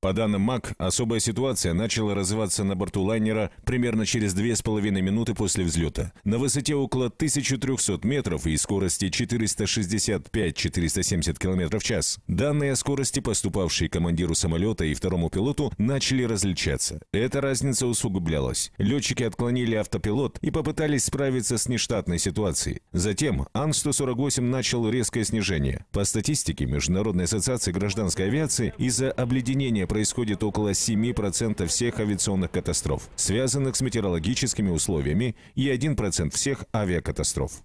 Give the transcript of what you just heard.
По данным МАК, особая ситуация начала развиваться на борту лайнера примерно через 2,5 минуты после взлета. На высоте около 1300 метров и скорости 465-470 км в час. Данные о скорости, поступавшие командиру самолета и второму пилоту, начали различаться. Эта разница усугублялась. Летчики отклонили автопилот и попытались справиться с нештатной ситуацией. Затем Ан-148 начал резкое снижение. По статистике Международной ассоциации гражданской авиации, из-за обледенения происходит около 7% всех авиационных катастроф, связанных с метеорологическими условиями, и 1% всех авиакатастроф.